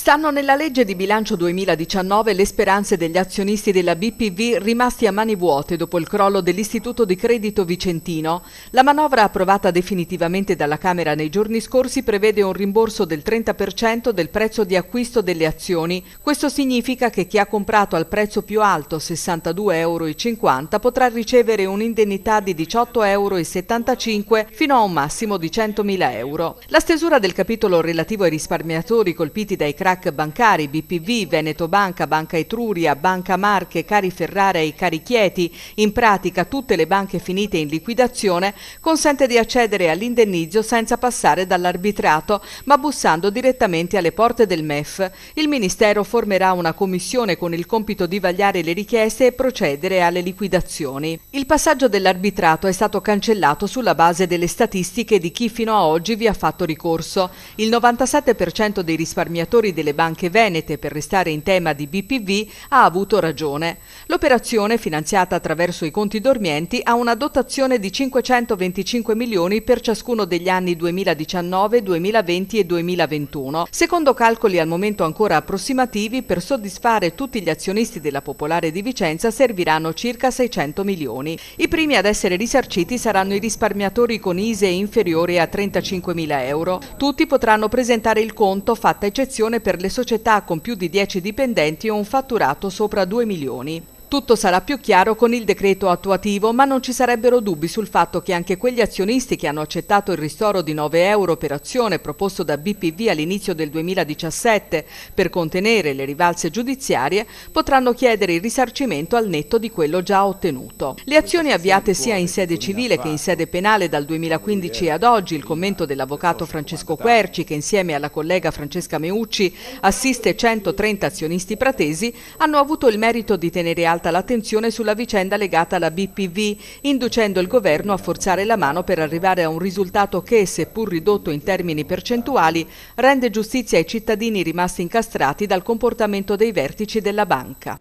Stanno nella legge di bilancio 2019 le speranze degli azionisti della BPV rimasti a mani vuote dopo il crollo dell'Istituto di Credito Vicentino. La manovra approvata definitivamente dalla Camera nei giorni scorsi prevede un rimborso del 30% del prezzo di acquisto delle azioni. Questo significa che chi ha comprato al prezzo più alto, 62,50 euro, potrà ricevere un'indennità di 18,75 euro fino a un massimo di 100.000 euro. La stesura del capitolo relativo ai risparmiatori colpiti dai crack crack bancari, BPV, Veneto Banca, Banca Etruria, Banca Marche, Cari Ferrara e Cari Chieti, in pratica tutte le banche finite in liquidazione, consente di accedere all'indennizzo senza passare dall'arbitrato, ma bussando direttamente alle porte del MEF. Il Ministero formerà una commissione con il compito di vagliare le richieste e procedere alle liquidazioni. Il passaggio dell'arbitrato è stato cancellato sulla base delle statistiche di chi fino a oggi vi ha fatto ricorso. Il 97% dei risparmiatori direttori delle banche venete per restare in tema di BPV ha avuto ragione. L'operazione, finanziata attraverso i conti dormienti, ha una dotazione di 525 milioni per ciascuno degli anni 2019, 2020 e 2021, secondo calcoli al momento ancora approssimativi per soddisfare tutti gli azionisti della Popolare di Vicenza serviranno circa 600 milioni. I primi ad essere risarciti saranno i risparmiatori con ISE inferiore a 35 mila euro. Tutti potranno presentare il conto, fatta eccezione per le società con più di 10 dipendenti e un fatturato sopra 2 milioni. Tutto sarà più chiaro con il decreto attuativo, ma non ci sarebbero dubbi sul fatto che anche quegli azionisti che hanno accettato il ristoro di 9 euro per azione proposto da BPV all'inizio del 2017 per contenere le rivalse giudiziarie potranno chiedere il risarcimento al netto di quello già ottenuto. Le azioni avviate sia in sede civile che in sede penale dal 2015 ad oggi, il commento dell'avvocato Francesco Querci, che insieme alla collega Francesca Meucci assiste 130 azionisti pratesi, hanno avuto il merito di tenere alta alta l'attenzione sulla vicenda legata alla BPV, inducendo il governo a forzare la mano per arrivare a un risultato che, seppur ridotto in termini percentuali, rende giustizia ai cittadini rimasti incastrati dal comportamento dei vertici della banca.